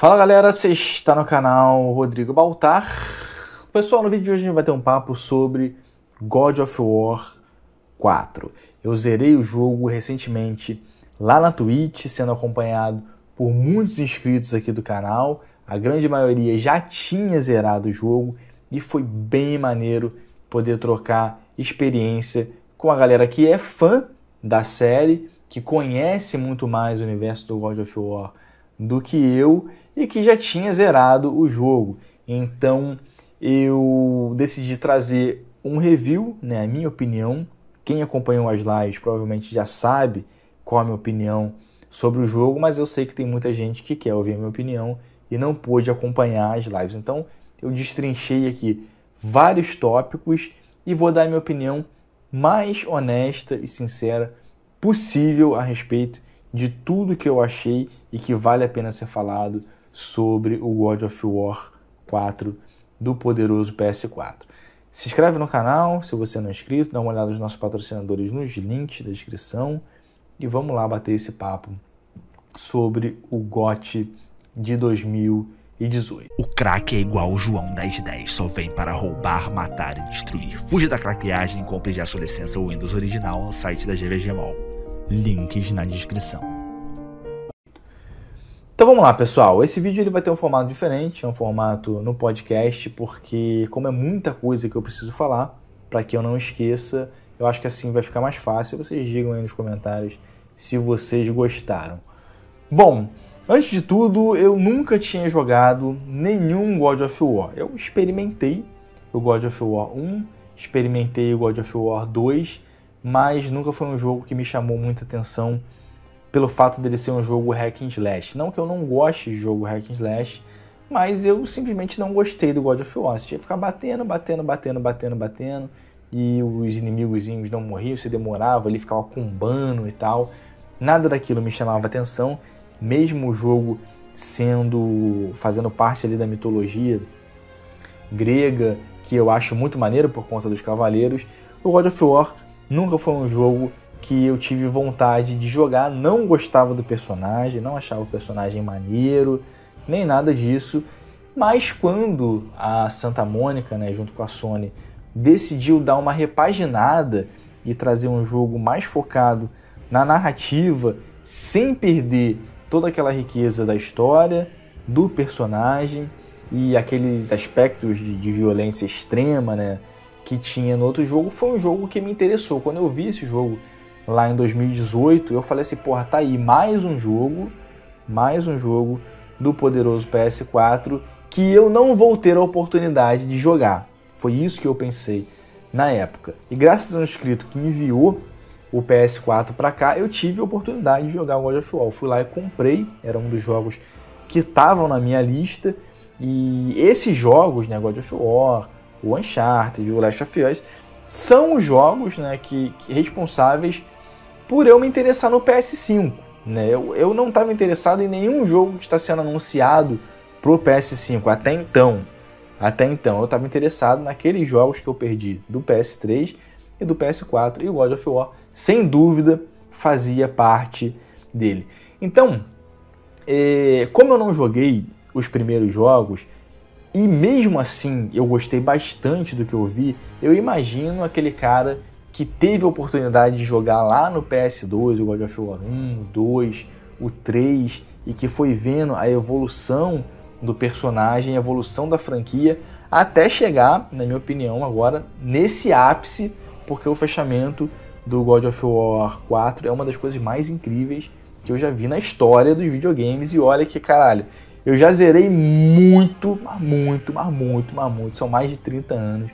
Fala galera, você está no canal Rodrigo Baltar. Pessoal, no vídeo de hoje a gente vai ter um papo sobre God of War 4. Eu zerei o jogo recentemente lá na Twitch, sendo acompanhado por muitos inscritos aqui do canal. A grande maioria já tinha zerado o jogo e foi bem maneiro poder trocar experiência com a galera que é fã da série, que conhece muito mais o universo do God of War do que eu e que já tinha zerado o jogo. Então eu decidi trazer um review, né, a minha opinião. Quem acompanhou as lives provavelmente já sabe qual a minha opinião sobre o jogo, mas eu sei que tem muita gente que quer ouvir a minha opinião e não pôde acompanhar as lives. Então eu destrinchei aqui vários tópicos e vou dar a minha opinião mais honesta e sincera possível a respeito de tudo que eu achei e que vale a pena ser falado sobre o God of War 4 do poderoso PS4. Se inscreve no canal se você não é inscrito, dá uma olhada nos nossos patrocinadores nos links da descrição e vamos lá bater esse papo sobre o GOT de 2018. O craque é igual o João das 10, só vem para roubar, matar e destruir. Fuja da craqueagem e compre já sua licença Windows original no site da GVG Mall. Links na descrição. Então vamos lá, pessoal. Esse vídeo ele vai ter um formato diferente, é um formato no podcast, porque como é muita coisa que eu preciso falar, para que eu não esqueça, eu acho que assim vai ficar mais fácil. Vocês digam aí nos comentários se vocês gostaram. Bom, antes de tudo, eu nunca tinha jogado nenhum God of War. Eu experimentei o God of War 1, experimentei o God of War 2, mas nunca foi um jogo que me chamou muita atenção pelo fato dele ser um jogo hack and slash. Não que eu não goste de jogo hack and slash, mas eu simplesmente não gostei do God of War. Você tinha que ficar batendo, batendo, batendo, batendo, batendo, e os inimigozinhos não morriam, você demorava, ele ficava combando e tal. Nada daquilo me chamava atenção, mesmo o jogo sendo fazendo parte ali da mitologia grega, que eu acho muito maneiro por conta dos cavaleiros. O God of War nunca foi um jogo que eu tive vontade de jogar, não gostava do personagem, não achava o personagem maneiro, nem nada disso. Mas quando a Santa Mônica, né, junto com a Sony, decidiu dar uma repaginada e trazer um jogo mais focado na narrativa, sem perder toda aquela riqueza da história, do personagem e aqueles aspectos de, de violência extrema né, que tinha no outro jogo, foi um jogo que me interessou. Quando eu vi esse jogo lá em 2018, eu falei assim, porra, tá aí mais um jogo, mais um jogo do poderoso PS4 que eu não vou ter a oportunidade de jogar. Foi isso que eu pensei na época. E graças a um inscrito que enviou o PS4 para cá, eu tive a oportunidade de jogar God of War. Fui lá e comprei, era um dos jogos que estavam na minha lista. E esses jogos, né, God of War, o Uncharted, o Last of Us, são os jogos né, que, que responsáveis por eu me interessar no PS5. Né? Eu, eu não estava interessado em nenhum jogo que está sendo anunciado para o PS5 até então. Até então, eu estava interessado naqueles jogos que eu perdi do PS3 e do PS4 e o God of War, sem dúvida, fazia parte dele. Então, é, como eu não joguei os primeiros jogos e mesmo assim eu gostei bastante do que eu vi, eu imagino aquele cara que teve a oportunidade de jogar lá no PS2, o God of War 1, 2, o 3, e que foi vendo a evolução do personagem, a evolução da franquia, até chegar, na minha opinião, agora nesse ápice, porque o fechamento do God of War 4 é uma das coisas mais incríveis que eu já vi na história dos videogames. E olha que caralho, eu já zerei muito, mas muito, mas muito, mas muito, são mais de 30 anos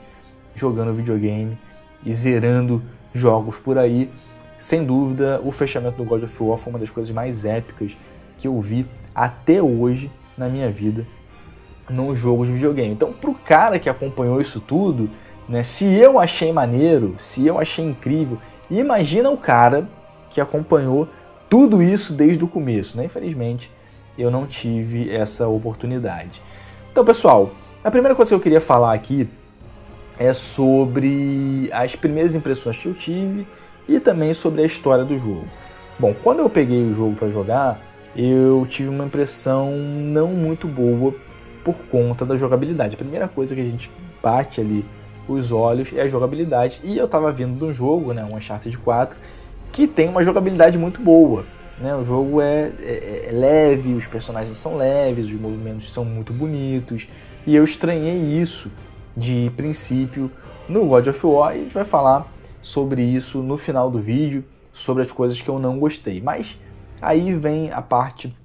jogando videogame e zerando jogos por aí. Sem dúvida, o fechamento do God of War foi uma das coisas mais épicas que eu vi até hoje na minha vida num jogo de videogame. Então, pro cara que acompanhou isso tudo, né, se eu achei maneiro, se eu achei incrível, imagina o cara que acompanhou tudo isso desde o começo, né? Infelizmente, eu não tive essa oportunidade. Então, pessoal, a primeira coisa que eu queria falar aqui é sobre as primeiras impressões que eu tive e também sobre a história do jogo. Bom, quando eu peguei o jogo para jogar, eu tive uma impressão não muito boa por conta da jogabilidade. A primeira coisa que a gente bate ali os olhos é a jogabilidade. E eu estava vindo de um jogo, né, um Uncharted 4, que tem uma jogabilidade muito boa. Né? O jogo é, é, é leve, os personagens são leves, os movimentos são muito bonitos. E eu estranhei isso de princípio no God of War e a gente vai falar sobre isso no final do vídeo, sobre as coisas que eu não gostei. Mas aí vem a parte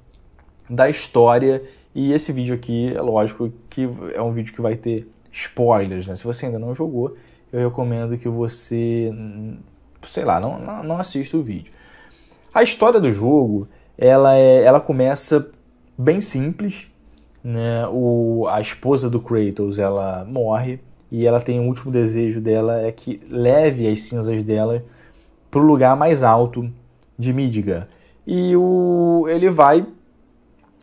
da história e esse vídeo aqui, é lógico que é um vídeo que vai ter spoilers, né? Se você ainda não jogou, eu recomendo que você, sei lá, não, não, assista o vídeo. A história do jogo, ela, é, ela começa bem simples, né, o, a esposa do Kratos ela morre e ela tem o último desejo dela é que leve as cinzas dela para o lugar mais alto de Midgar. E o, ele vai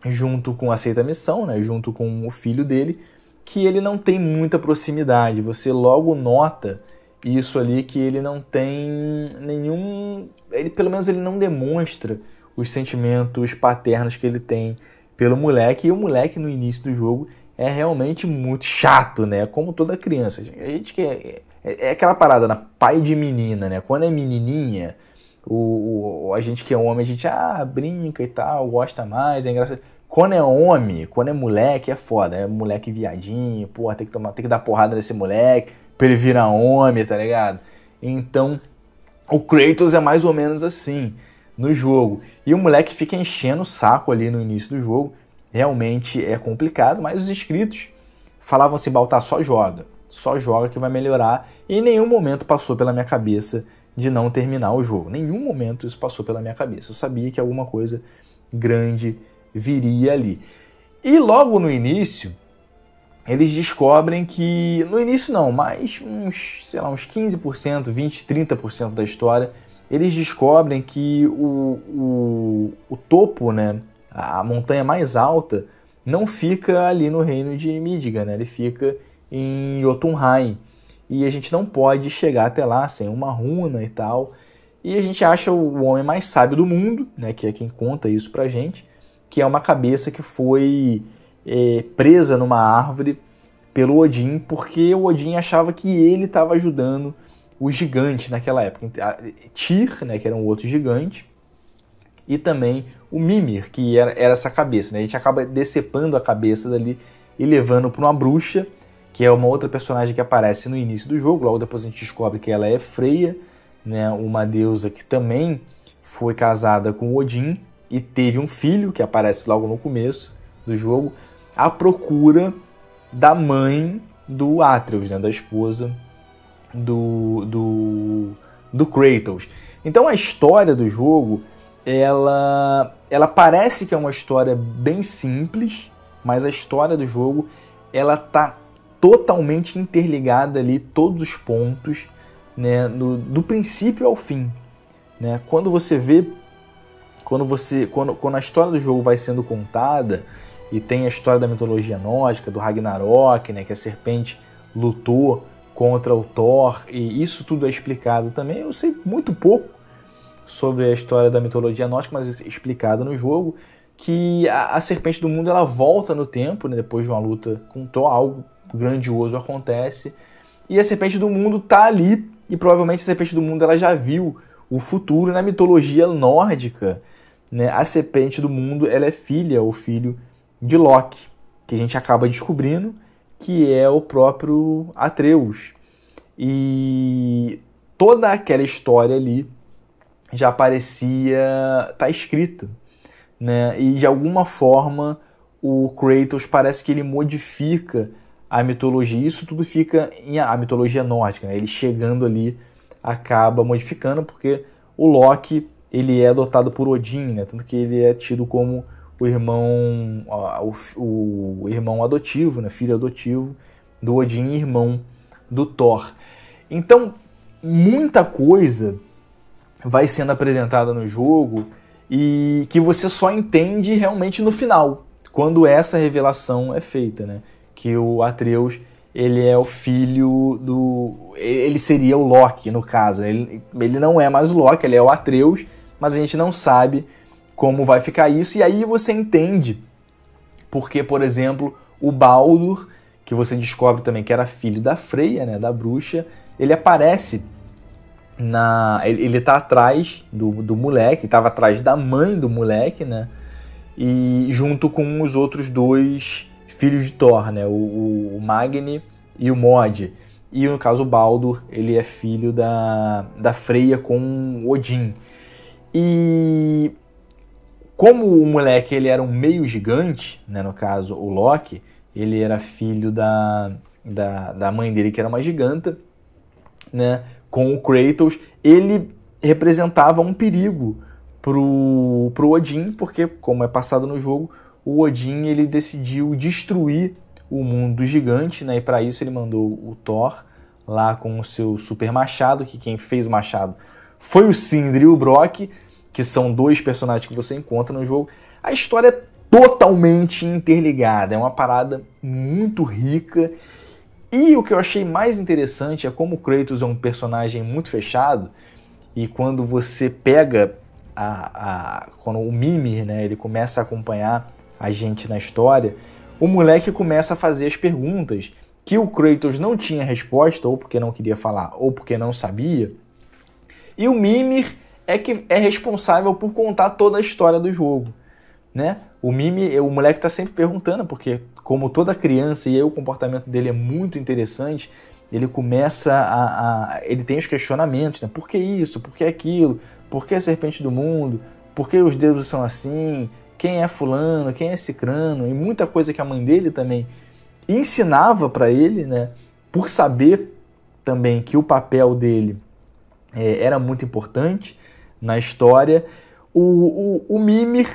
junto com aceita a missão, né, junto com o filho dele, que ele não tem muita proximidade. Você logo nota isso ali que ele não tem nenhum, ele pelo menos ele não demonstra os sentimentos paternos que ele tem pelo moleque. E o moleque no início do jogo é realmente muito chato, né? Como toda criança. A gente que é, é, é aquela parada, na né? pai de menina, né? Quando é menininha, o, o, a gente que é homem, a gente ah, brinca e tal, gosta mais, é engraçado. Quando é homem, quando é moleque, é foda. É moleque viadinho, porra, tem que, tomar, tem que dar porrada nesse moleque pra ele virar homem, tá ligado? Então, o Kratos é mais ou menos assim no jogo. E o moleque fica enchendo o saco ali no início do jogo. Realmente é complicado, mas os inscritos falavam assim: Baltar, só joga, só joga que vai melhorar. E em nenhum momento passou pela minha cabeça de não terminar o jogo. Nenhum momento isso passou pela minha cabeça. Eu sabia que alguma coisa grande viria ali. E logo no início, eles descobrem que, no início não, mas uns, sei lá, uns 15%, 20%, 30% da história eles descobrem que o, o, o topo, né, a montanha mais alta, não fica ali no reino de Midgar, né? ele fica em Jotunheim. E a gente não pode chegar até lá sem uma runa e tal. E a gente acha o homem mais sábio do mundo, né, que é quem conta isso pra gente, que é uma cabeça que foi é, presa numa árvore pelo Odin, porque o Odin achava que ele estava ajudando os gigantes naquela época. Tyr, né, que era um outro gigante, e também o Mimir, que era, era essa cabeça. Né? A gente acaba decepando a cabeça dali e levando para uma bruxa, que é uma outra personagem que aparece no início do jogo. Logo depois a gente descobre que ela é Freya, né, uma deusa que também foi casada com Odin e teve um filho, que aparece logo no começo do jogo, à procura da mãe do Atreus, né, da esposa do, do, do Kratos. Então a história do jogo, ela, ela parece que é uma história bem simples, mas a história do jogo, ela tá totalmente interligada ali, todos os pontos, né, do do princípio ao fim. Né? Quando você vê, quando, você, quando, quando a história do jogo vai sendo contada, e tem a história da mitologia nórdica, do Ragnarok, né, que a serpente lutou contra o Thor, e isso tudo é explicado também. Eu sei muito pouco sobre a história da mitologia nórdica, mas é explicado no jogo que a, a, serpente do mundo ela volta no tempo, né, depois de uma luta com Thor, algo grandioso acontece. E a serpente do mundo tá ali, e provavelmente a serpente do mundo ela já viu o futuro na mitologia nórdica. Né, a serpente do mundo ela é filha ou filho de Loki, que a gente acaba descobrindo que é o próprio Atreus. E toda aquela história ali já parecia tá escrita, né? E de alguma forma o Kratos parece que ele modifica a mitologia. Isso tudo fica em a mitologia nórdica, né? Ele chegando ali acaba modificando porque o Loki ele é adotado por Odin, né? Tanto que ele é tido como o irmão, o, o irmão adotivo, né, filho adotivo do Odin, irmão do Thor. Então, muita coisa vai sendo apresentada no jogo e que você só entende realmente no final, quando essa revelação é feita, né? Que o Atreus ele é o filho do. Ele seria o Loki, no caso. Né, ele, ele não é mais o Loki, ele é o Atreus, mas a gente não sabe como vai ficar isso, e aí você entende porque, por exemplo, o Baldur, que você descobre também que era filho da Freya, né, da bruxa, ele aparece na ele, está atrás do, do moleque, estava atrás da mãe do moleque, né? E junto com os outros dois filhos de Thor, né? O, o Magni e o Mod. E no caso o Baldur, ele é filho da, da Freya com Odin. E como o moleque ele era um meio gigante, né, no caso o Loki, ele era filho da, da, da mãe dele que era uma giganta, né, com o Kratos, ele representava um perigo pro, pro Odin, porque como é passado no jogo, o Odin ele decidiu destruir o mundo gigante, né? E para isso ele mandou o Thor lá com o seu super machado, que quem fez o machado foi o Sindri e o Brock, que são dois personagens que você encontra no jogo. A história é totalmente interligada, é uma parada muito rica. E o que eu achei mais interessante é como o Kratos é um personagem muito fechado, e quando você pega a, a, quando o Mimir, né, ele começa a acompanhar a gente na história, o moleque começa a fazer as perguntas que o Kratos não tinha resposta, ou porque não queria falar, ou porque não sabia. E o Mimir é que é responsável por contar toda a história do jogo, né? O Mimi, o moleque tá sempre perguntando, porque como toda criança, e aí o comportamento dele é muito interessante, ele começa a... a ele tem os questionamentos, né? Por que isso? Por que aquilo? Por que a serpente do mundo? Por que os deuses são assim? Quem é fulano? Quem é cicrano? E muita coisa que a mãe dele também ensinava para ele, né? Por saber também que o papel dele é, era muito importante, na história, o, o, o Mimir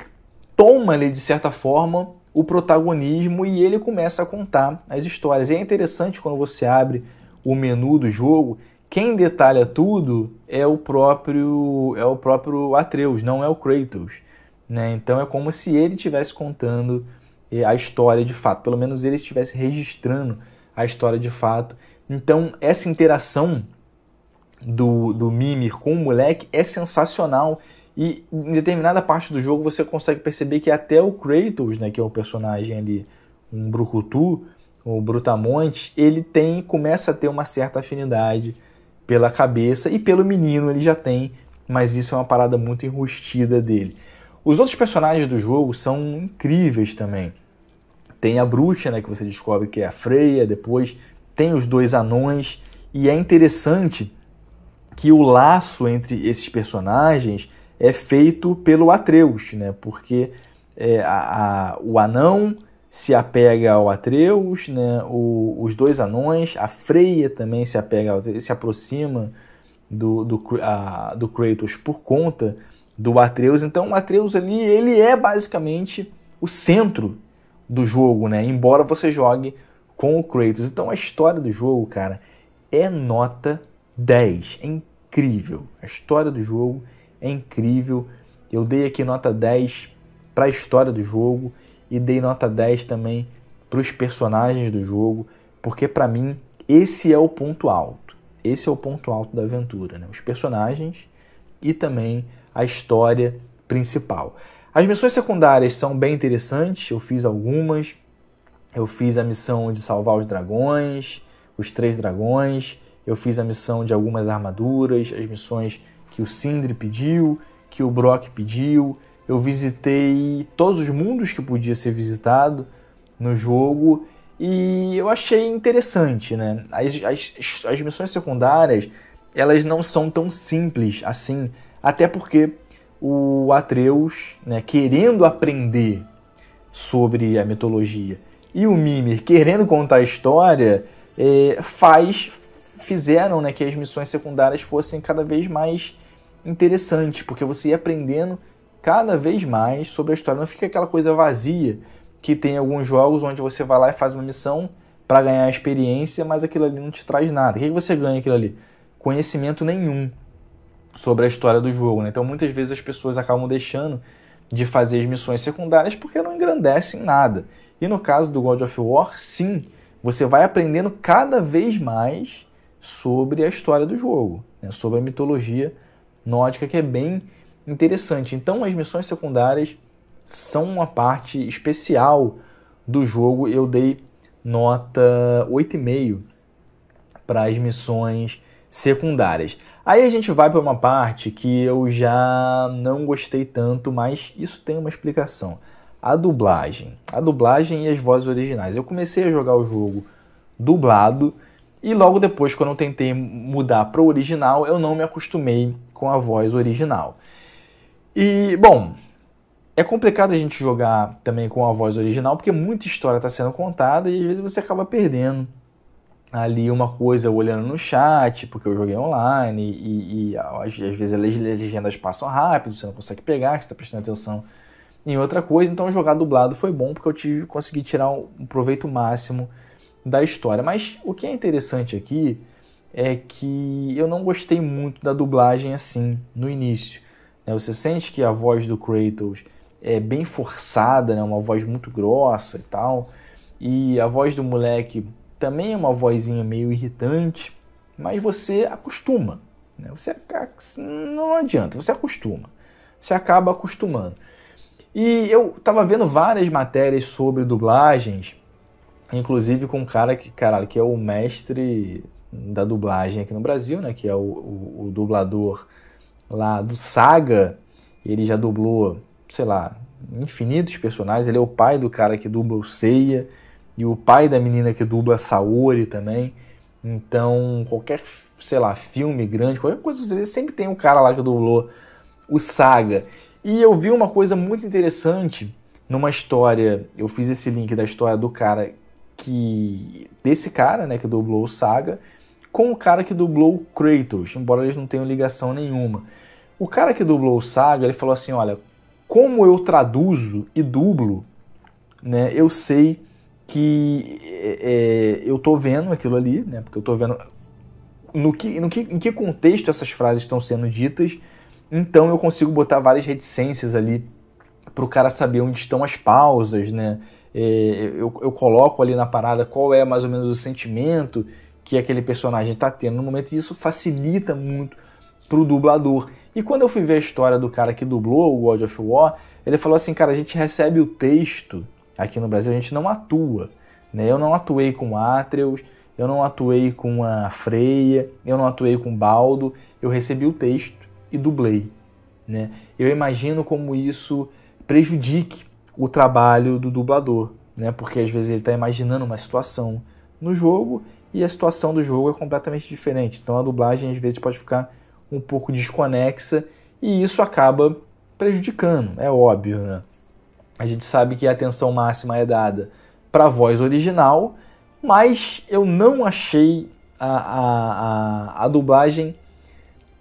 toma ali, de certa forma, o protagonismo e ele começa a contar as histórias. E é interessante quando você abre o menu do jogo, quem detalha tudo é o próprio é o próprio Atreus, não é o Kratos, né? Então é como se ele estivesse contando eh, a história de fato, pelo menos ele estivesse registrando a história de fato. Então essa interação do, do Mimir com o moleque é sensacional. E em determinada parte do jogo você consegue perceber que até o Kratos, né, que é o personagem ali, um brucutu, o brutamonte, ele tem começa a ter uma certa afinidade pela cabeça e pelo menino ele já tem, mas isso é uma parada muito enrustida dele. Os outros personagens do jogo são incríveis também. Tem a bruxa, né, que você descobre que é a Freya, depois tem os dois anões e é interessante que o laço entre esses personagens é feito pelo Atreus, né? Porque é, a, a, o anão se apega ao Atreus, né? O, os dois anões, a Freia também se apega, ao Atreus, se aproxima do, do, a, do Kratos por conta do Atreus. Então, o Atreus ali, ele é basicamente o centro do jogo, né? Embora você jogue com o Kratos. Então, a história do jogo, cara, é nota 10. É incrível. A história do jogo é incrível. Eu dei aqui nota 10 para a história do jogo e dei nota 10 também para os personagens do jogo, porque para mim esse é o ponto alto. Esse é o ponto alto da aventura, né? Os personagens e também a história principal. As missões secundárias são bem interessantes, eu fiz algumas. Eu fiz a missão de salvar os dragões, os três dragões. Eu fiz a missão de algumas armaduras, as missões que o Sindri pediu, que o Brock pediu. Eu visitei todos os mundos que podia ser visitado no jogo e eu achei interessante, né? As, as, as missões secundárias, elas não são tão simples assim, até porque o Atreus, né, querendo aprender sobre a mitologia, e o Mimir querendo contar a história, é, faz fizeram né, que as missões secundárias fossem cada vez mais interessantes, porque você ia aprendendo cada vez mais sobre a história. Não fica aquela coisa vazia que tem alguns jogos onde você vai lá e faz uma missão para ganhar experiência, mas aquilo ali não te traz nada. O que, que você ganha aquilo ali? Conhecimento nenhum sobre a história do jogo. Né? Então muitas vezes as pessoas acabam deixando de fazer as missões secundárias porque não engrandecem nada. E no caso do God of War, sim, você vai aprendendo cada vez mais sobre a história do jogo, né, sobre a mitologia nórdica, que é bem interessante. Então, as missões secundárias são uma parte especial do jogo. Eu dei nota 8,5 para as missões secundárias. Aí a gente vai para uma parte que eu já não gostei tanto, mas isso tem uma explicação. A dublagem. A dublagem e as vozes originais. Eu comecei a jogar o jogo dublado e logo depois, quando eu tentei mudar para o original, eu não me acostumei com a voz original. E, bom, é complicado a gente jogar também com a voz original, porque muita história está sendo contada e às vezes você acaba perdendo ali uma coisa olhando no chat, porque eu joguei online e, e, e às, vezes as legendas passam rápido, você não consegue pegar, você está prestando atenção em outra coisa. Então jogar dublado foi bom porque eu tive, consegui tirar um proveito máximo da história. Mas o que é interessante aqui é que eu não gostei muito da dublagem assim no início. Né? Você sente que a voz do Kratos é bem forçada, né? uma voz muito grossa e tal. E a voz do moleque também é uma vozinha meio irritante, mas você acostuma. Né? Você não adianta, você acostuma. Você acaba acostumando. E eu estava vendo várias matérias sobre dublagens inclusive com um cara que, cara que é o mestre da dublagem aqui no Brasil, né? Que é o, o, o dublador lá do Saga. Ele já dublou, sei lá, infinitos personagens. Ele é o pai do cara que dubla o Seiya e o pai da menina que dubla a Saori também. Então, qualquer, sei lá, filme grande, qualquer coisa que você vê, sempre tem um cara lá que dublou o Saga. E eu vi uma coisa muito interessante numa história, eu fiz esse link da história do cara que desse cara, né, que dublou o Saga, com o cara que dublou o Kratos, embora eles não tenham ligação nenhuma. O cara que dublou o Saga, ele falou assim, olha, como eu traduzo e dublo, né, eu sei que é, é eu tô vendo aquilo ali, né, porque eu tô vendo no que, no que, em que contexto essas frases estão sendo ditas, então eu consigo botar várias reticências ali para o cara saber onde estão as pausas, né, é, eu, eu coloco ali na parada qual é mais ou menos o sentimento que aquele personagem está tendo no momento, e isso facilita muito para o dublador. E quando eu fui ver a história do cara que dublou o God of War, ele falou assim, cara, a gente recebe o texto aqui no Brasil, a gente não atua. Né? Eu não atuei com Atreus, eu não atuei com a Freia, eu não atuei com Baldo, eu recebi o texto e dublei. Né? Eu imagino como isso prejudique o trabalho do dublador, né? Porque às vezes ele está imaginando uma situação no jogo e a situação do jogo é completamente diferente. Então a dublagem às vezes pode ficar um pouco desconexa e isso acaba prejudicando, é óbvio, né? A gente sabe que a atenção máxima é dada para a voz original, mas eu não achei a, a, a, a dublagem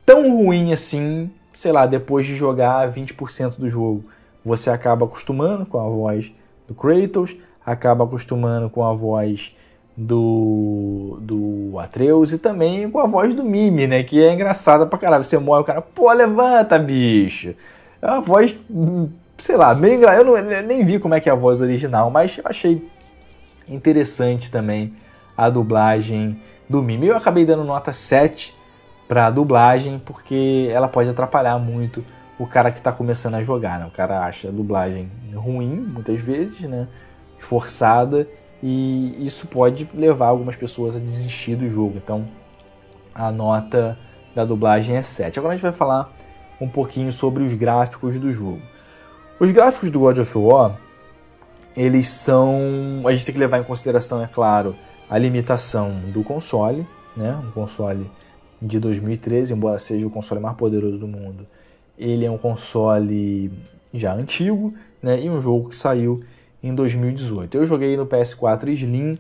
tão ruim assim, sei lá, depois de jogar 20% do jogo você acaba acostumando com a voz do Kratos, acaba acostumando com a voz do, do Atreus e também com a voz do Mimi, né? Que é engraçada pra caralho. Você morre, o cara, pô, levanta, bicho! É uma voz, sei lá, meio engraçada. Eu, eu, nem vi como é que é a voz original, mas eu achei interessante também a dublagem do Mimi. Eu acabei dando nota 7 pra dublagem, porque ela pode atrapalhar muito o cara que está começando a jogar, né? O cara acha a dublagem ruim, muitas vezes, né? Forçada, e isso pode levar algumas pessoas a desistir do jogo. Então, a nota da dublagem é 7. Agora a gente vai falar um pouquinho sobre os gráficos do jogo. Os gráficos do God of War, eles são... A gente tem que levar em consideração, é claro, a limitação do console, né? Um console de 2013, embora seja o console mais poderoso do mundo, ele é um console já antigo né, e um jogo que saiu em 2018. Eu joguei no PS4 Slim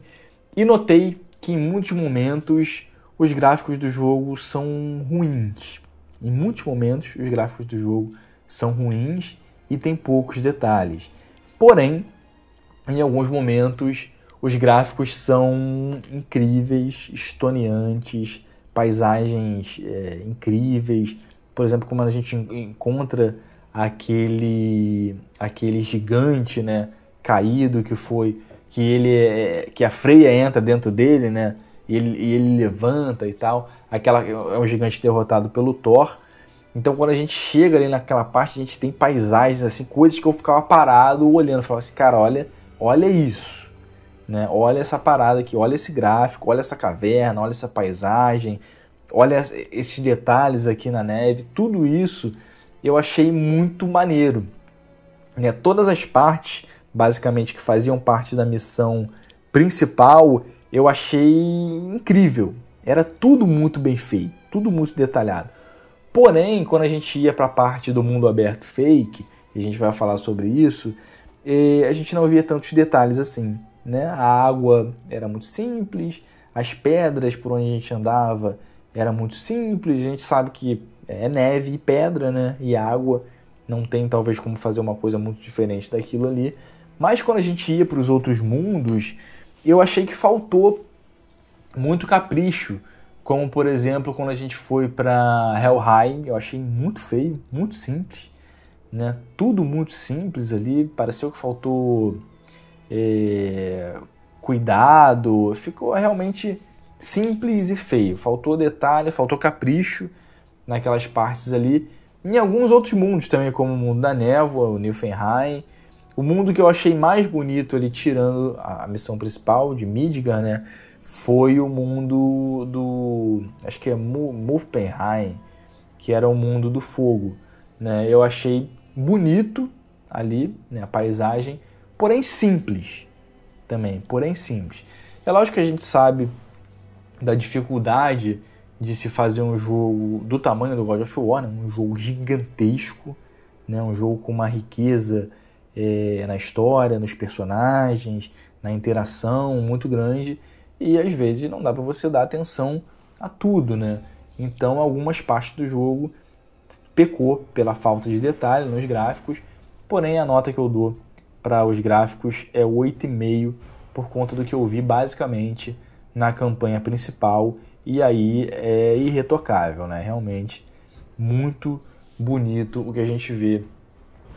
e notei que em muitos momentos os gráficos do jogo são ruins. Em muitos momentos os gráficos do jogo são ruins e tem poucos detalhes. Porém, em alguns momentos os gráficos são incríveis, estoneantes, paisagens é, incríveis, por exemplo, como a gente encontra aquele aquele gigante, né, caído que foi que ele é, que a Freia entra dentro dele, né, e ele, e ele levanta e tal. Aquela é, é um gigante derrotado pelo Thor. Então, quando a gente chega ali naquela parte, a gente tem paisagens assim, coisas que eu ficava parado olhando, falava assim, cara, olha, olha isso. Né? Olha essa parada aqui, olha esse gráfico, olha essa caverna, olha essa paisagem, olha esses detalhes aqui na neve, tudo isso eu achei muito maneiro. Né? Todas as partes, basicamente, que faziam parte da missão principal, eu achei incrível. Era tudo muito bem feito, tudo muito detalhado. Porém, quando a gente ia para a parte do mundo aberto fake, e a gente vai falar sobre isso, a gente não via tantos detalhes assim. Né? A água era muito simples, as pedras por onde a gente andava era muito simples, a gente sabe que é neve e pedra, né? E água, não tem talvez como fazer uma coisa muito diferente daquilo ali. Mas quando a gente ia para os outros mundos, eu achei que faltou muito capricho, como por exemplo, quando a gente foi para Helheim, eu achei muito feio, muito simples, né? Tudo muito simples ali, pareceu que faltou é, cuidado, ficou realmente simples e feio. Faltou detalhe, faltou capricho naquelas partes ali. Em alguns outros mundos também, como o mundo da névoa, o Niflheim. O mundo que eu achei mais bonito ali, tirando a missão principal de Midgar, né? Foi o mundo do. Acho que é Muspelheim, que era o mundo do fogo. Né? Eu achei bonito ali, né? A paisagem, porém simples também, porém simples. É lógico que a gente sabe da dificuldade de se fazer um jogo do tamanho do God of War, né? um jogo gigantesco, né? um jogo com uma riqueza é, na história, nos personagens, na interação muito grande e às vezes não dá para você dar atenção a tudo, né? Então algumas partes do jogo pecou pela falta de detalhe nos gráficos, porém a nota que eu dou para os gráficos é 8,5 por conta do que eu vi basicamente na campanha principal e aí é irretocável, né? Realmente muito bonito o que a gente vê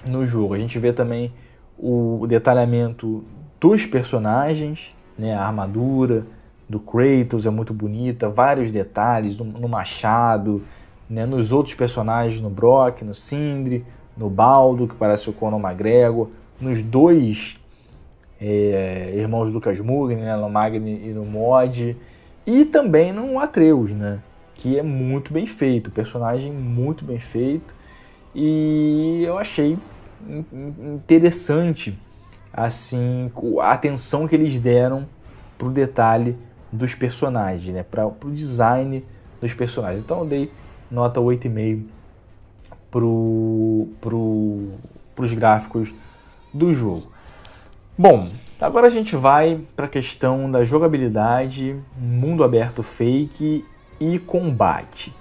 no jogo. A gente vê também o detalhamento dos personagens, né? A armadura do Kratos é muito bonita, vários detalhes no, machado, né? Nos outros personagens, no Brock, no Sindri, no Baldo, que parece o Conor McGregor, nos dois é, irmãos Lucas Mugni, né, no Magni e no Mod, e também no Atreus, né, que é muito bem feito, personagem muito bem feito, e eu achei interessante assim a atenção que eles deram pro detalhe dos personagens, né, para pro design dos personagens. Então eu dei nota 8,5 para pro pros gráficos do jogo. Bom, agora a gente vai para a questão da jogabilidade, mundo aberto fake e combate.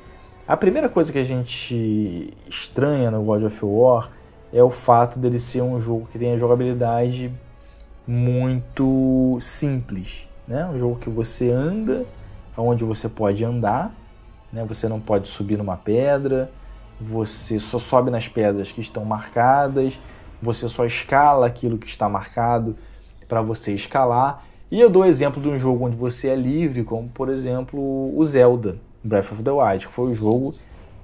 A primeira coisa que a gente estranha no God of War é o fato dele ser um jogo que tem a jogabilidade muito simples, né? Um jogo que você anda, onde você pode andar, né? Você não pode subir numa pedra, você só sobe nas pedras que estão marcadas você só escala aquilo que está marcado para você escalar. E eu dou o exemplo de um jogo onde você é livre, como por exemplo o Zelda Breath of the Wild, que foi o jogo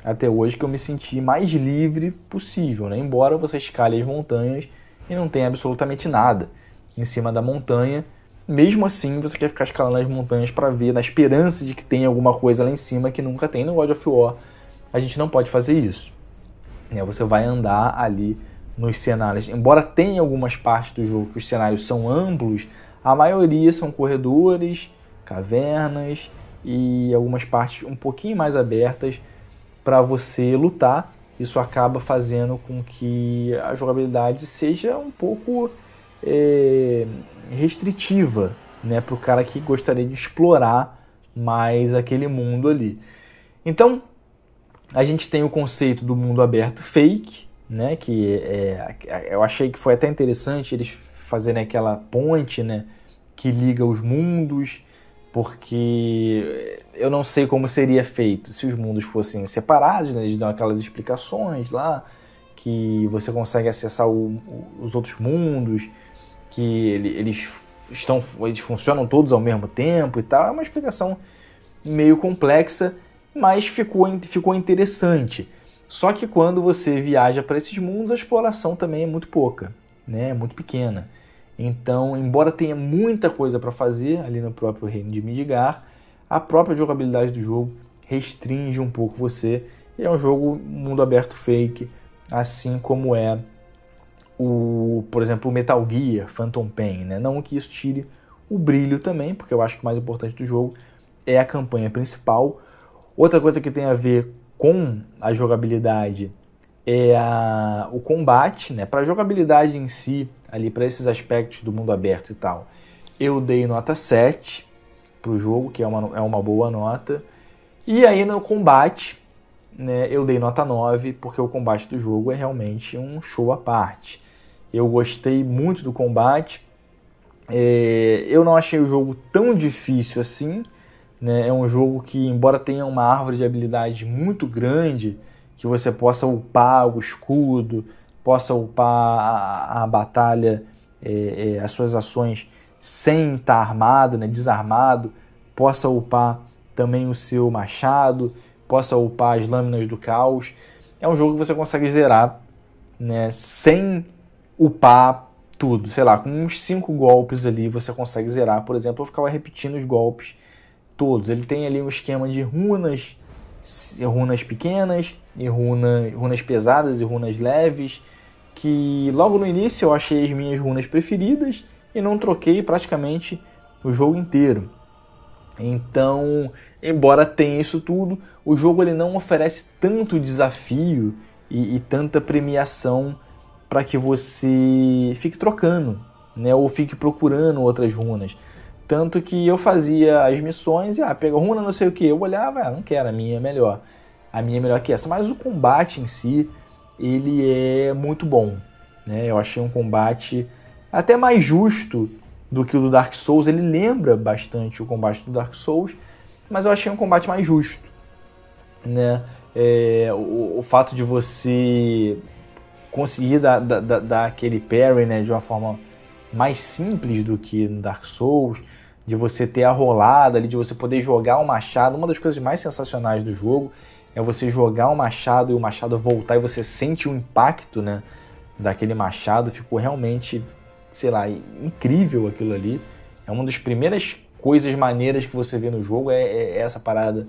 até hoje que eu me senti mais livre possível, né? embora você escale as montanhas e não tenha absolutamente nada em cima da montanha. Mesmo assim, você quer ficar escalando as montanhas para ver, na esperança de que tem alguma coisa lá em cima que nunca tem. No God of War, a gente não pode fazer isso. Né? Você vai andar ali nos cenários. Embora tenha algumas partes do jogo que os cenários são amplos, a maioria são corredores, cavernas e algumas partes um pouquinho mais abertas para você lutar. Isso acaba fazendo com que a jogabilidade seja um pouco é, restritiva né, para o cara que gostaria de explorar mais aquele mundo ali. Então, a gente tem o conceito do mundo aberto fake, né? Que é, eu achei que foi até interessante eles fazerem aquela ponte, né? Que liga os mundos, porque eu não sei como seria feito se os mundos fossem separados, né? Eles dão aquelas explicações lá que você consegue acessar o, o, os outros mundos, que ele, eles estão, eles funcionam todos ao mesmo tempo e tal. É uma explicação meio complexa, mas ficou, ficou interessante. Só que quando você viaja para esses mundos, a exploração também é muito pouca, né? é muito pequena. Então, embora tenha muita coisa para fazer ali no próprio reino de Midgar, a própria jogabilidade do jogo restringe um pouco você. E é um jogo mundo aberto fake, assim como é o, por exemplo, o Metal Gear, Phantom Pain, né? Não que isso tire o brilho também, porque eu acho que o mais importante do jogo é a campanha principal. Outra coisa que tem a ver com a jogabilidade é a, o combate, né? Para a jogabilidade em si, ali para esses aspectos do mundo aberto e tal, eu dei nota 7 para o jogo, que é uma, é uma boa nota. E aí no combate, né, eu dei nota 9, porque o combate do jogo é realmente um show à parte. Eu gostei muito do combate. É, eu não achei o jogo tão difícil assim. Né? É um jogo que, embora tenha uma árvore de habilidade muito grande, que você possa upar o escudo, possa upar a, a batalha, é, é, as suas ações sem estar tá armado, né, desarmado, possa upar também o seu machado, possa upar as lâminas do caos. É um jogo que você consegue zerar né, sem upar tudo. Sei lá, com uns 5 golpes ali você consegue zerar, por exemplo, eu ficava repetindo os golpes todos. Ele tem ali um esquema de runas, runas pequenas, e runa, runas pesadas e runas leves, que logo no início eu achei as minhas runas preferidas e não troquei praticamente o jogo inteiro. Então, embora tenha isso tudo, o jogo ele não oferece tanto desafio e, e tanta premiação para que você fique trocando, né, ou fique procurando outras runas. Tanto que eu fazia as missões e, ah, pega runa, não sei o que. Eu olhava, ah, não quero, a minha é melhor. A minha é melhor que essa. Mas o combate em si, ele é muito bom. Né? Eu achei um combate até mais justo do que o do Dark Souls. Ele lembra bastante o combate do Dark Souls, mas eu achei um combate mais justo. Né? É, o, o, fato de você conseguir dar, dar, dar aquele parry né, de uma forma mais simples do que no Dark Souls de você ter a rolada ali, de você poder jogar o machado. Uma das coisas mais sensacionais do jogo é você jogar o machado e o machado voltar e você sente o impacto, né, daquele machado. Ficou realmente, sei lá, incrível aquilo ali. É uma das primeiras coisas maneiras que você vê no jogo é, é, é essa parada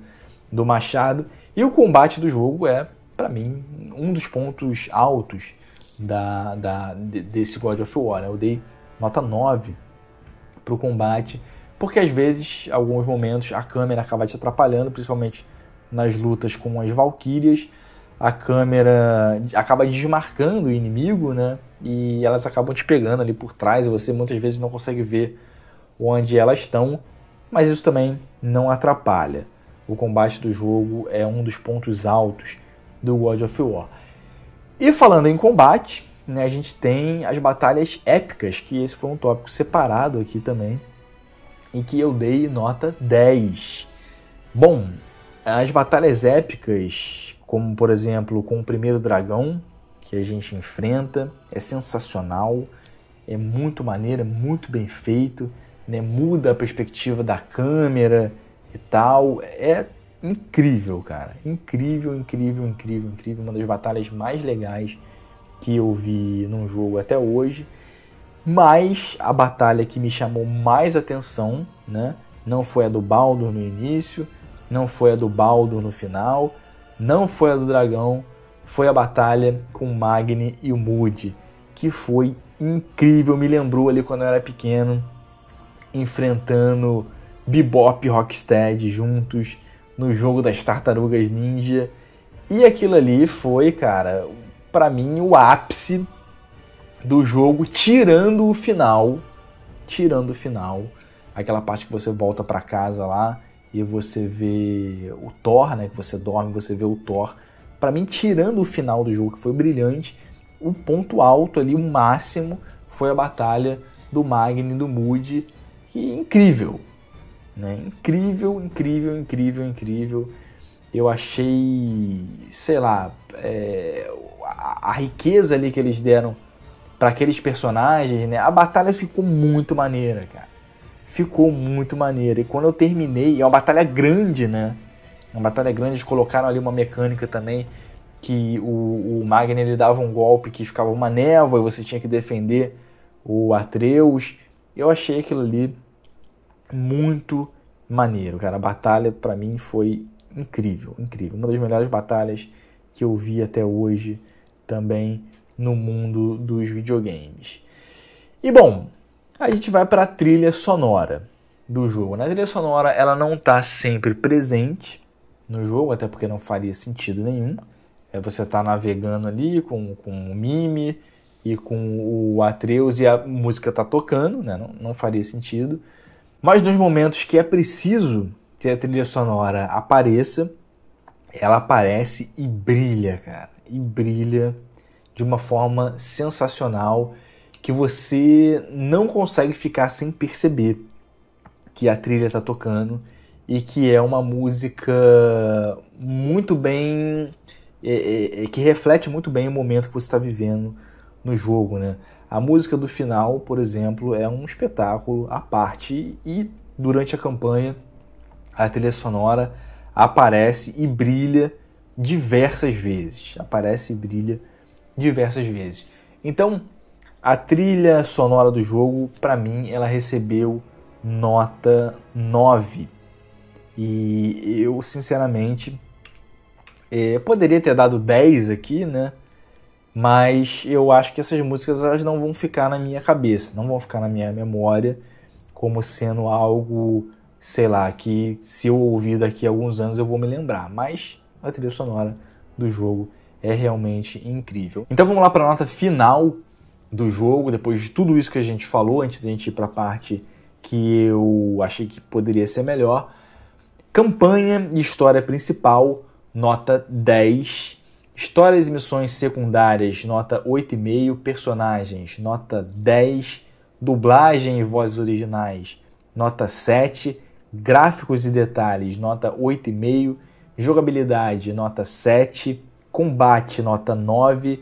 do machado. E o combate do jogo é, para mim, um dos pontos altos da, da, desse God of War. Né? Eu dei nota 9 pro combate porque às vezes, em alguns momentos, a câmera acaba te atrapalhando, principalmente nas lutas com as valquírias. A câmera acaba desmarcando o inimigo, né? E elas acabam te pegando ali por trás, e você muitas vezes não consegue ver onde elas estão, mas isso também não atrapalha. O combate do jogo é um dos pontos altos do God of War. E falando em combate, né, a gente tem as batalhas épicas, que esse foi um tópico separado aqui também e que eu dei nota 10. Bom, as batalhas épicas, como por exemplo com o primeiro dragão que a gente enfrenta, é sensacional, é muito maneira, é muito bem feito, né? muda a perspectiva da câmera e tal, é incrível, cara, incrível, incrível, incrível, incrível, uma das batalhas mais legais que eu vi num jogo até hoje. Mas a batalha que me chamou mais atenção, né? Não foi a do Baldur no início, não foi a do Baldur no final, não foi a do dragão, foi a batalha com Magni e o Moody, que foi incrível, me lembrou ali quando eu era pequeno, enfrentando Bebop e Rocksteady juntos no jogo das Tartarugas Ninja. E aquilo ali foi, cara, para mim o ápice do jogo, tirando o final, tirando o final, aquela parte que você volta para casa lá e você vê o Thor, né, que você dorme, você vê o Thor. Para mim, tirando o final do jogo que foi brilhante, o ponto alto ali, o máximo, foi a batalha do Magni do Moody, que é incrível, né? Incrível, incrível, incrível, incrível. Eu achei, sei lá, é, a, a riqueza ali que eles deram para aqueles personagens, né? A batalha ficou muito maneira, cara. Ficou muito maneira. E quando eu terminei, é uma batalha grande, né? É uma batalha grande, eles colocaram ali uma mecânica também que o, o ele dava um golpe que ficava uma névoa e você tinha que defender o Atreus. Eu achei aquilo ali muito maneiro, cara. A batalha para mim foi incrível, incrível. Uma das melhores batalhas que eu vi até hoje também no mundo dos videogames. E bom, a gente vai para a trilha sonora do jogo. Na né? trilha sonora ela não está sempre presente no jogo, até porque não faria sentido nenhum. É você está navegando ali com, com o Mime e com o Atreus e a música tá tocando, né? Não, não faria sentido. Mas nos momentos que é preciso que a trilha sonora apareça, ela aparece e brilha, cara. E brilha de uma forma sensacional que você não consegue ficar sem perceber que a trilha está tocando e que é uma música muito bem é, é, é que reflete muito bem o momento que você está vivendo no jogo, né? A música do final, por exemplo, é um espetáculo à parte e durante a campanha a trilha sonora aparece e brilha diversas vezes. Aparece e brilha diversas vezes. Então, a trilha sonora do jogo, para mim, ela recebeu nota 9. E eu, sinceramente, é, poderia ter dado 10 aqui, né? Mas eu acho que essas músicas elas não vão ficar na minha cabeça, não vão ficar na minha memória como sendo algo, sei lá, que se eu ouvir daqui a alguns anos eu vou me lembrar. Mas a trilha sonora do jogo é realmente incrível. Então vamos lá para a nota final do jogo, depois de tudo isso que a gente falou, antes da gente ir para a parte que eu achei que poderia ser melhor. Campanha e história principal, nota 10. Histórias e missões secundárias, nota 8,5. Personagens, nota 10. Dublagem e vozes originais, nota 7. Gráficos e detalhes, nota 8,5. Jogabilidade, nota 7. Combate, nota 9,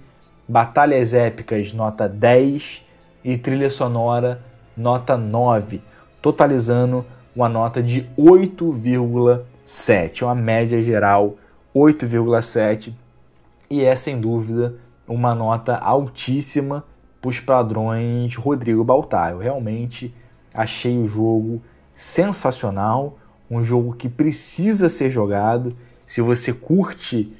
Batalhas Épicas, nota 10 e Trilha Sonora, nota 9, totalizando uma nota de 8,7, uma média geral 8,7 e é sem dúvida uma nota altíssima para os padrões Rodrigo Baltar. Eu realmente achei o jogo sensacional, um jogo que precisa ser jogado. Se você curte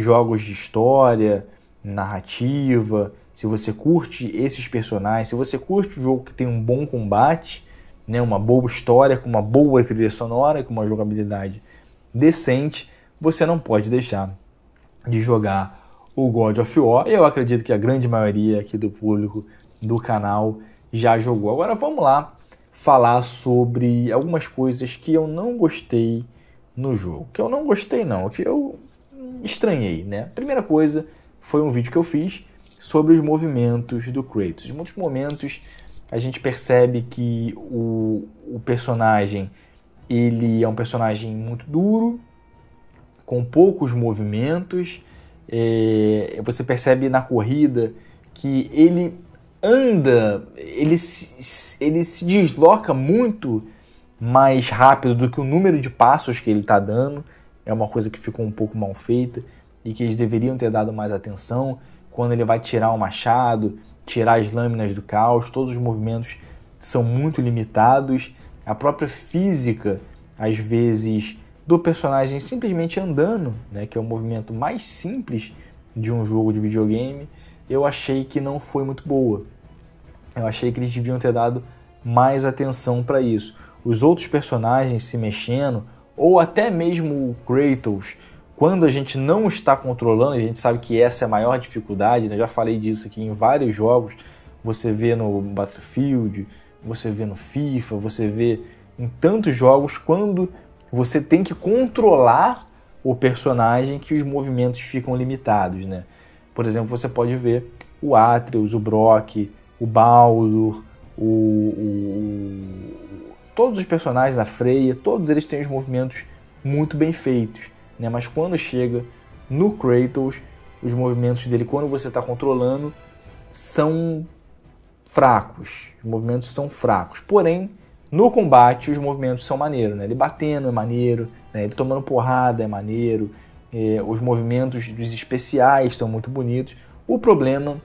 jogos de história, narrativa, se você curte esses personagens, se você curte um jogo que tem um bom combate, né, uma boa história, com uma boa trilha sonora, com uma jogabilidade decente, você não pode deixar de jogar o God of War. Eu acredito que a grande maioria aqui do público do canal já jogou. Agora vamos lá falar sobre algumas coisas que eu não gostei no jogo. Que eu não gostei não, que eu estranhei, né? Primeira coisa foi um vídeo que eu fiz sobre os movimentos do Kratos. Em muitos momentos a gente percebe que o, o personagem ele é um personagem muito duro, com poucos movimentos. É, você percebe na corrida que ele anda, ele se, ele se desloca muito mais rápido do que o número de passos que ele está dando é uma coisa que ficou um pouco mal feita e que eles deveriam ter dado mais atenção quando ele vai tirar o machado, tirar as lâminas do caos, todos os movimentos são muito limitados, a própria física às vezes do personagem simplesmente andando, né, que é o movimento mais simples de um jogo de videogame, eu achei que não foi muito boa. Eu achei que eles deviam ter dado mais atenção para isso. Os outros personagens se mexendo, ou até mesmo o Kratos, quando a gente não está controlando, a gente sabe que essa é a maior dificuldade, né? já falei disso aqui em vários jogos, você vê no Battlefield, você vê no FIFA, você vê em tantos jogos, quando você tem que controlar o personagem que os movimentos ficam limitados, né? Por exemplo, você pode ver o Atreus, o Brock, o Baldur, o, o, Todos os personagens, da Freya, todos eles têm os movimentos muito bem feitos, né? Mas quando chega no Kratos, os movimentos dele, quando você está controlando, são fracos. Os movimentos são fracos. Porém, no combate, os movimentos são maneiros, né? Ele batendo é maneiro, né? ele tomando porrada é maneiro, é, os movimentos dos especiais são muito bonitos. O problema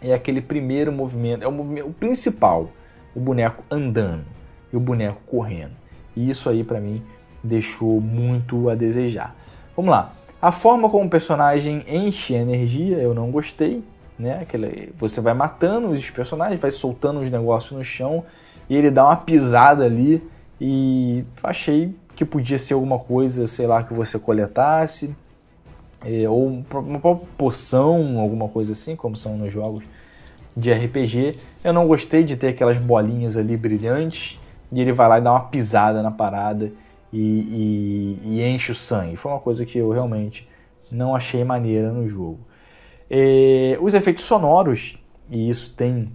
é aquele primeiro movimento, é o movimento o principal, o boneco andando o boneco correndo. E isso aí para mim deixou muito a desejar. Vamos lá. A forma como o personagem enche energia, eu não gostei, né? Aquele, você vai matando os personagens, vai soltando os negócios no chão e ele dá uma pisada ali e achei que podia ser alguma coisa, sei lá, que você coletasse, é, ou uma poção, alguma coisa assim, como são nos jogos de RPG. Eu não gostei de ter aquelas bolinhas ali brilhantes, e ele vai lá e dá uma pisada na parada e, e, e enche o sangue. Foi uma coisa que eu realmente não achei maneira no jogo. E, é, os efeitos sonoros, e isso tem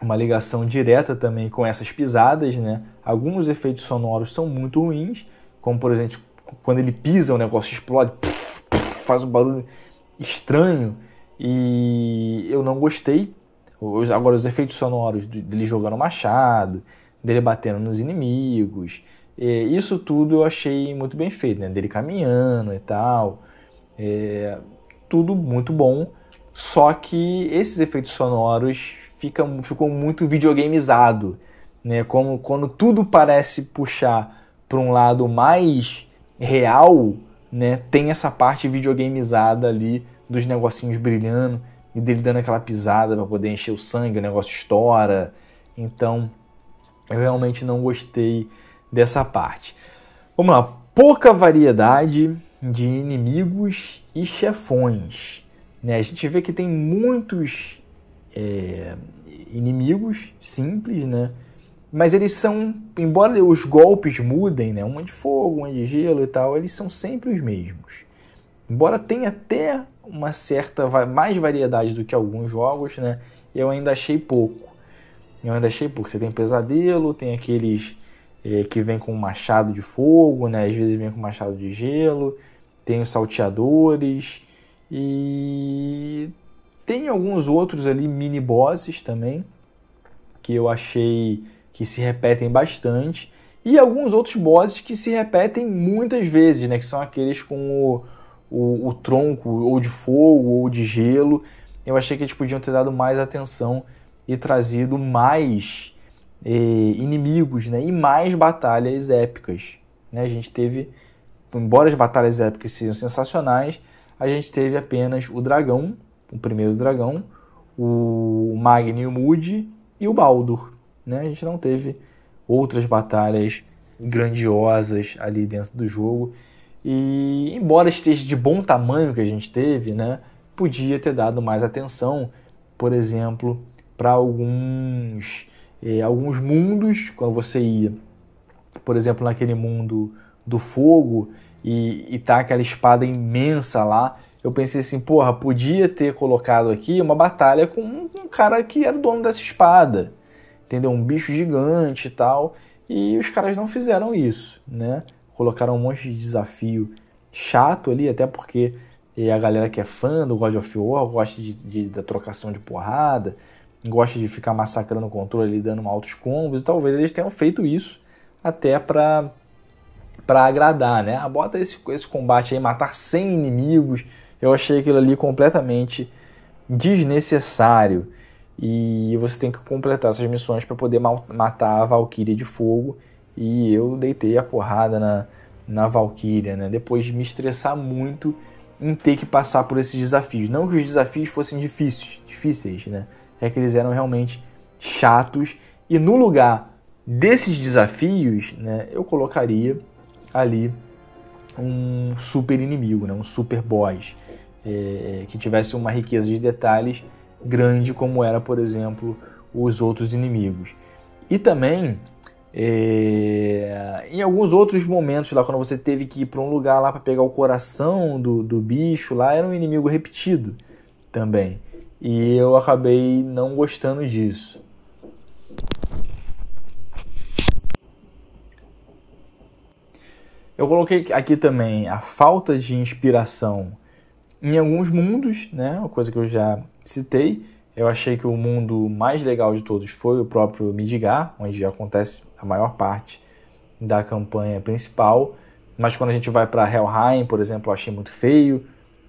uma ligação direta também com essas pisadas, né? Alguns efeitos sonoros são muito ruins, como por exemplo quando ele pisa o negócio explode, faz um barulho estranho e eu não gostei. agora os efeitos sonoros dele jogando machado, dele batendo nos inimigos. É, isso tudo eu achei muito bem feito, né? Dele caminhando e tal. É, tudo muito bom. Só que esses efeitos sonoros fica, ficou muito videogameizado, né? Como quando tudo parece puxar para um lado mais real, né? Tem essa parte videogameizada ali dos negocinhos brilhando e dele dando aquela pisada para poder encher o sangue, o negócio estoura. Então, eu realmente não gostei dessa parte. Vamos lá, pouca variedade de inimigos e chefões. Né? A gente vê que tem muitos é, inimigos simples, né? mas eles são, embora os golpes mudem, né? uma de fogo, uma de gelo e tal, eles são sempre os mesmos. Embora tenha até uma certa mais variedade do que alguns jogos, né? eu ainda achei pouco. Eu ainda achei porque Você tem pesadelo, tem aqueles é, que vem com machado de fogo, né? Às vezes vem com machado de gelo, tem os salteadores e tem alguns outros ali mini bosses também que eu achei que se repetem bastante e alguns outros bosses que se repetem muitas vezes, né? Que são aqueles com o, o, o tronco ou de fogo ou de gelo. Eu achei que eles podiam ter dado mais atenção e trazido mais eh, inimigos né? e mais batalhas épicas. Né? A gente teve, embora as batalhas épicas sejam sensacionais, a gente teve apenas o dragão, o primeiro dragão, o Magni e o Moody e o Baldur. Né? A gente não teve outras batalhas grandiosas ali dentro do jogo. E embora esteja de bom tamanho que a gente teve, né, podia ter dado mais atenção, por exemplo, para alguns, é, alguns mundos, quando você ia, por exemplo, naquele mundo do fogo e, e tá aquela espada imensa lá, eu pensei assim, porra, podia ter colocado aqui uma batalha com um, um cara que era dono dessa espada, entendeu? Um bicho gigante e tal, e os caras não fizeram isso, né? Colocaram um monte de desafio chato ali, até porque e eh, a galera que é fã do God of War gosta de, de, da trocação de porrada, gosta de ficar massacrando o controle dando altos combos, e talvez eles tenham feito isso até para para agradar, né? Ah, bota esse, esse combate aí, matar 100 inimigos. Eu achei aquilo ali completamente desnecessário. E você tem que completar essas missões para poder matar a Valkyria de fogo. E eu deitei a porrada na, na Valkyria, né? Depois de me estressar muito em ter que passar por esses desafios. Não que os desafios fossem difíceis, difíceis, né? é que eles eram realmente chatos. E no lugar desses desafios, né, eu colocaria ali um super inimigo, né, um super boss, é, que tivesse uma riqueza de detalhes grande como era, por exemplo, os outros inimigos. E também é, em alguns outros momentos lá, quando você teve que ir para um lugar lá para pegar o coração do, do bicho lá, era um inimigo repetido também e eu acabei não gostando disso. Eu coloquei aqui também a falta de inspiração em alguns mundos, né? Uma coisa que eu já citei. Eu achei que o mundo mais legal de todos foi o próprio Midgar, onde acontece a maior parte da campanha principal. Mas quando a gente vai para Helheim, por exemplo, eu achei muito feio.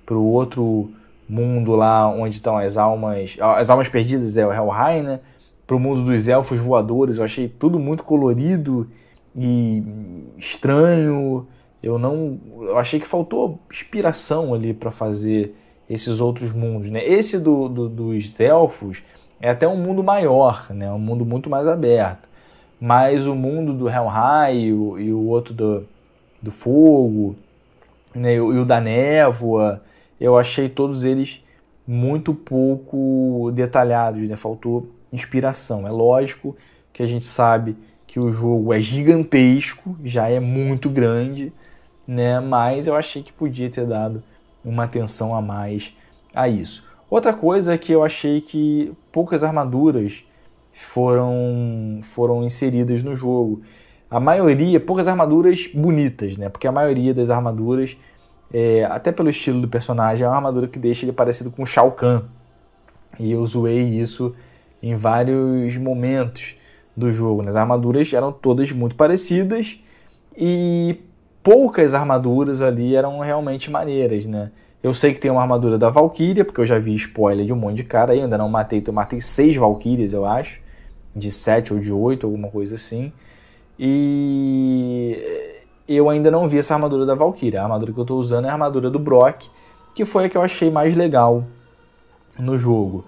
Para o outro mundo lá onde estão as almas. As almas perdidas é o Helheim né? Pro mundo dos elfos voadores. Eu achei tudo muito colorido e estranho. Eu não. Eu achei que faltou inspiração ali para fazer esses outros mundos, né? Esse do, do, dos elfos é até um mundo maior, né? Um mundo muito mais aberto. Mas o mundo do Helheim e o, e o outro do, do fogo, né? E o, e o da névoa, eu achei todos eles muito pouco detalhados, né? Faltou inspiração. É lógico que a gente sabe que o jogo é gigantesco, já é muito grande, né? Mas eu achei que podia ter dado uma atenção a mais a isso. Outra coisa é que eu achei que poucas armaduras foram foram inseridas no jogo. A maioria, poucas armaduras bonitas, né? Porque a maioria das armaduras é, até pelo estilo do personagem, é uma armadura que deixa ele parecido com Shao Kahn. E eu zoei isso em vários momentos do jogo. Né? As armaduras eram todas muito parecidas e poucas armaduras ali eram realmente maneiras, né? Eu sei que tem uma armadura da Valkyria, porque eu já vi spoiler de um monte de cara aí, ainda não matei, então eu matei seis Valkyrias, eu acho, de sete ou de oito, alguma coisa assim. E eu ainda não vi essa armadura da Valkyria. A armadura que eu estou usando é a armadura do Brock, que foi a que eu achei mais legal no jogo.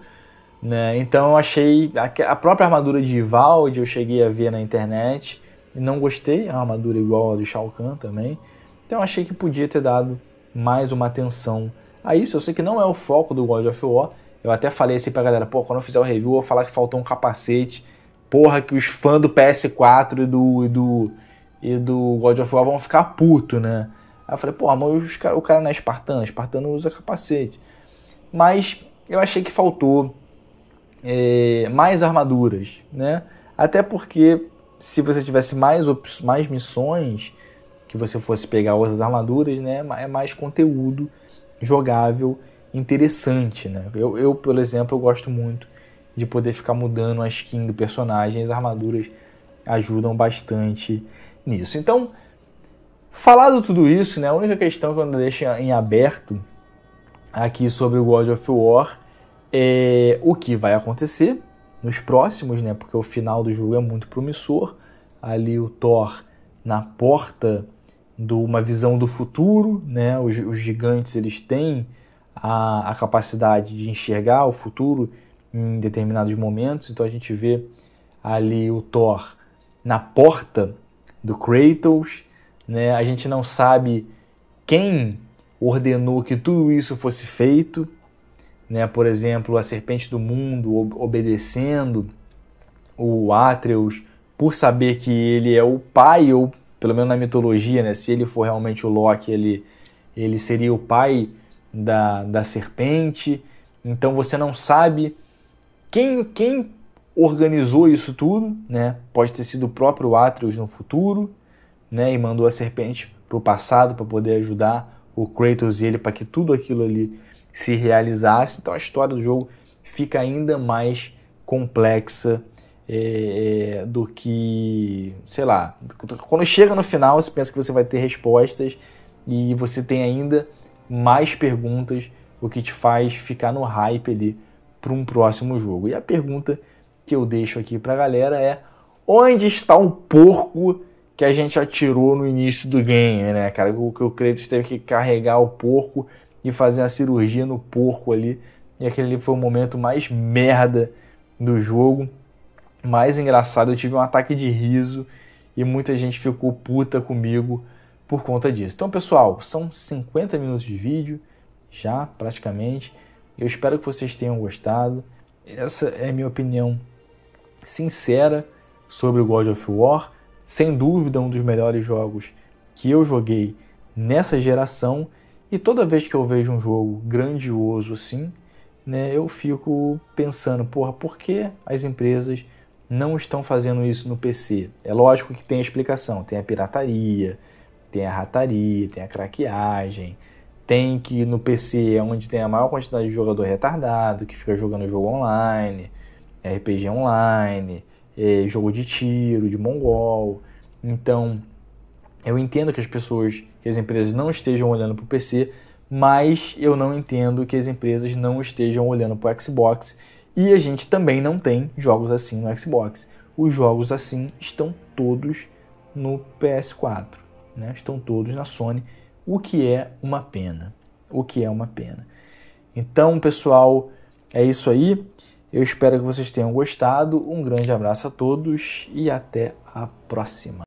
Né? Então eu achei a, própria armadura de Valde eu cheguei a ver na internet e não gostei, é a armadura igual a do Shao Kahn também. Então eu achei que podia ter dado mais uma atenção a isso. Eu sei que não é o foco do God of War. Eu até falei assim pra galera, pô, quando eu fizer o review eu vou falar que faltou um capacete. Porra, que os fãs do PS4 e do, e do e do God of War vão ficar puto, né? Aí eu falei, porra, mas o cara não é espartano, espartano usa capacete. Mas eu achei que faltou é, mais armaduras, né? Até porque se você tivesse mais, mais missões, que você fosse pegar outras armaduras, né? É mais conteúdo jogável, interessante, né? Eu, eu por exemplo, eu gosto muito de poder ficar mudando a skin do personagem, as armaduras ajudam bastante nisso. Então, falado tudo isso, né, a única questão que eu deixo em aberto aqui sobre o God of War é o que vai acontecer nos próximos, né, porque o final do jogo é muito promissor. Ali o Thor na porta de uma visão do futuro, né? Os, os gigantes eles têm a, a, capacidade de enxergar o futuro em determinados momentos, então a gente vê ali o Thor na porta do Kratos, né? A gente não sabe quem ordenou que tudo isso fosse feito, né? Por exemplo, a serpente do mundo obedecendo o Atreus por saber que ele é o pai ou pelo menos na mitologia, né? Se ele for realmente o Loki, ele ele seria o pai da, da serpente. Então você não sabe quem quem organizou isso tudo, né? Pode ter sido o próprio Atreus no futuro, né? E mandou a serpente para o passado para poder ajudar o Kratos e ele para que tudo aquilo ali se realizasse. Então a história do jogo fica ainda mais complexa é, é, do que, sei lá, quando chega no final você pensa que você vai ter respostas e você tem ainda mais perguntas, o que te faz ficar no hype ali para um próximo jogo. E a pergunta que eu deixo aqui para a galera é onde está um porco que a gente atirou no início do game, né, cara? O que o Kratos teve que carregar o porco e fazer a cirurgia no porco ali. E aquele ali foi o momento mais merda do jogo. Mais engraçado, eu tive um ataque de riso e muita gente ficou puta comigo por conta disso. Então, pessoal, são 50 minutos de vídeo já praticamente. Eu espero que vocês tenham gostado. Essa é a minha opinião sincera sobre o God of War. Sem dúvida, um dos melhores jogos que eu joguei nessa geração. E toda vez que eu vejo um jogo grandioso assim, né, eu fico pensando, porra, por que as empresas não estão fazendo isso no PC? É lógico que tem a explicação, tem a pirataria, tem a rataria, tem a craqueagem, tem que no PC é onde tem a maior quantidade de jogador retardado que fica jogando jogo online, RPG online, é, jogo de tiro, de mongol. Então, eu entendo que as pessoas, que as empresas não estejam olhando para o PC, mas eu não entendo que as empresas não estejam olhando para o Xbox e a gente também não tem jogos assim no Xbox. Os jogos assim estão todos no PS4, né? estão todos na Sony, o que é uma pena. O que é uma pena. Então, pessoal, é isso aí. Eu espero que vocês tenham gostado. Um grande abraço a todos e até a próxima.